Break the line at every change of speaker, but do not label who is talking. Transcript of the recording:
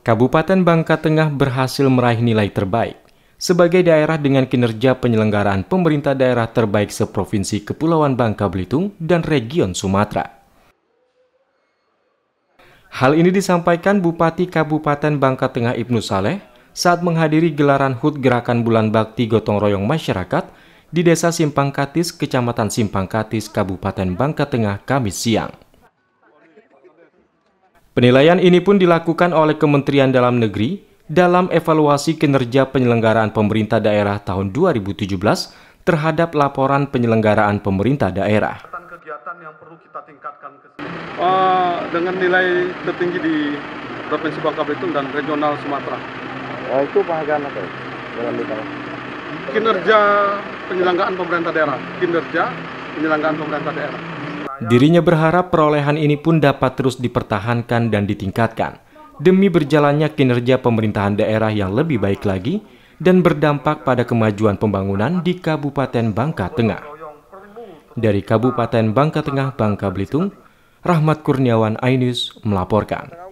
Kabupaten Bangka Tengah berhasil meraih nilai terbaik sebagai daerah dengan kinerja penyelenggaraan pemerintah daerah terbaik seprovinsi Kepulauan Bangka Belitung dan region Sumatera. Hal ini disampaikan Bupati Kabupaten Bangka Tengah Ibnu Saleh saat menghadiri gelaran HUT Gerakan Bulan Bakti Gotong Royong Masyarakat di Desa Simpangkatis, Kecamatan Simpangkatis, Kabupaten Bangka Tengah, Kamis siang. Penilaian ini pun dilakukan oleh Kementerian Dalam Negeri dalam evaluasi kinerja penyelenggaraan pemerintah daerah tahun 2017 terhadap laporan penyelenggaraan pemerintah daerah. Kegiatan
yang perlu kita tingkatkan uh, dengan nilai tertinggi di Provinsi Bangka Belitung dan
regional Sumatera. Oh, itu penghargaan apa? Dalam Kinerja penyelenggaraan pemerintah daerah. Kinerja penyelenggaraan pemerintah daerah.
Dirinya berharap perolehan ini pun dapat terus dipertahankan dan ditingkatkan demi berjalannya kinerja pemerintahan daerah yang lebih baik lagi dan berdampak pada kemajuan pembangunan di Kabupaten Bangka Tengah. Dari Kabupaten Bangka Tengah, Bangka Belitung, Rahmat Kurniawan Ainus melaporkan.